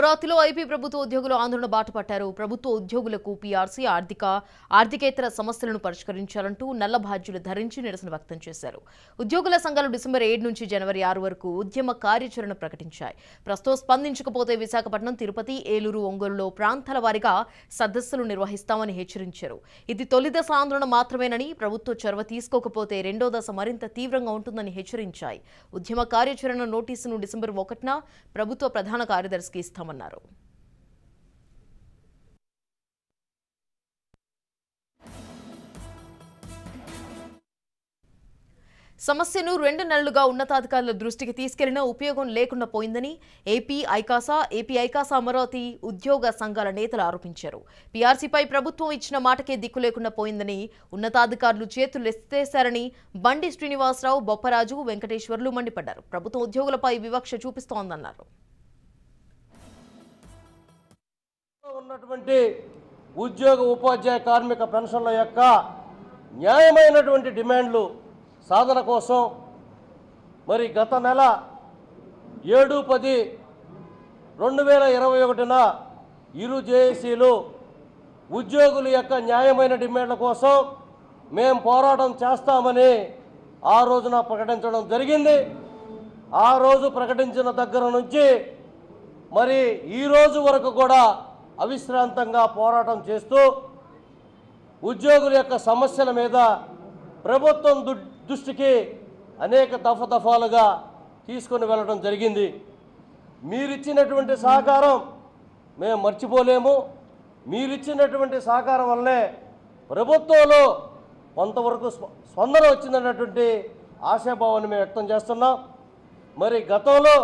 అమరావతిలో ఐపీ ప్రభుత్వ ఉద్యోగులు ఆందోళన బాటపట్టారు ప్రభుత్వ ఉద్యోగులకు పీఆర్సీ ఆర్థిక ఆర్థికేతర సమస్యలను పరిష్కరించాలంటూ నల్ల బాధ్యులు ధరించి నిరసన వ్యక్తం చేశారు ఉద్యోగుల సంఘాలు డిసెంబర్ ఏడు నుంచి జనవరి ఆరు వరకు ఉద్యమ కార్యాచరణ ప్రకటించాయి ప్రస్తుతం స్పందించకపోతే విశాఖపట్నం తిరుపతి ఏలూరు ఒంగోలులో ప్రాంతాల వారీగా సదస్సులు నిర్వహిస్తామని హెచ్చరించారు ఇది తొలి దశ ఆందోళన మాత్రమేనని ప్రభుత్వ చొరవ తీసుకోకపోతే రెండో దశ మరింత తీవ్రంగా ఉంటుందని హెచ్చరించాయి ఉద్యమ కార్యాచరణ నోటీసును డిసెంబర్ ఒకటిన ప్రభుత్వ ప్రధాన కార్యదర్శికి ఇస్తామని చేస్తామన్నారు సమస్యను రెండు నెలలుగా ఉన్నతాధికారుల దృష్టికి తీసుకెళ్లినా ఉపయోగం లేకుండా పోయిందని ఏపీ ఐకాసా ఏపీ ఐకాసా అమరావతి ఉద్యోగ సంఘాల నేతలు ఆరోపించారు పీఆర్సీపై ప్రభుత్వం ఇచ్చిన మాటకే దిక్కు లేకుండా పోయిందని ఉన్నతాధికారులు చేతులు ఎత్తేశారని బండి శ్రీనివాసరావు బొప్పరాజు వెంకటేశ్వర్లు మండిపడ్డారు ప్రభుత్వం ఉద్యోగులపై వివక్ష చూపిస్తోందన్నారు ఉన్నటువంటి ఉద్యోగ ఉపాధ్యాయ కార్మిక పెన్షన్ల యొక్క న్యాయమైనటువంటి డిమాండ్లు సాధన కోసం మరి గత నెల ఏడు పది రెండు వేల ఇరవై ఒకటిన ఇరు జేఏసీలు ఉద్యోగుల యొక్క న్యాయమైన డిమాండ్ల కోసం మేము పోరాటం చేస్తామని ఆ రోజున ప్రకటించడం జరిగింది ఆ రోజు ప్రకటించిన దగ్గర నుంచి మరి ఈ రోజు వరకు కూడా అవిశ్రాంతంగా పోరాటం చేస్తూ ఉద్యోగుల యొక్క సమస్యల మీద ప్రభుత్వం దృష్టికి అనేక దఫ దఫాలుగా తీసుకొని వెళ్ళడం జరిగింది మీరిచ్చినటువంటి సహకారం మేము మర్చిపోలేము మీరిచ్చినటువంటి సహకారం వల్లే ప్రభుత్వంలో కొంతవరకు స్పందన వచ్చిందన్నటువంటి ఆశాభావాన్ని మేము వ్యక్తం చేస్తున్నాం మరి గతంలో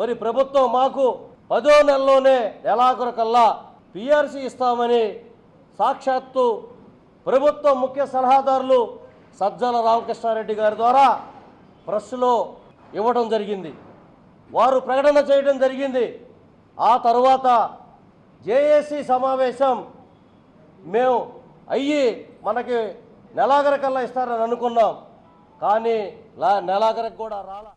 మరి ప్రభుత్వం మాకు పదో నెలలోనే నెలాఖరుకల్లా పిఆర్సీ ఇస్తామని సాక్షాత్తు ప్రభుత్వ ముఖ్య సలహాదారులు సజ్జల రామకృష్ణారెడ్డి గారి ద్వారా ప్రెస్లో ఇవ్వడం జరిగింది వారు ప్రకటన చేయడం జరిగింది ఆ తర్వాత జేఏసీ సమావేశం మేము అయ్యి మనకి నెలాఖరికల్లా ఇస్తారని అనుకున్నాం కానీ నెలాఖరికి కూడా రాలా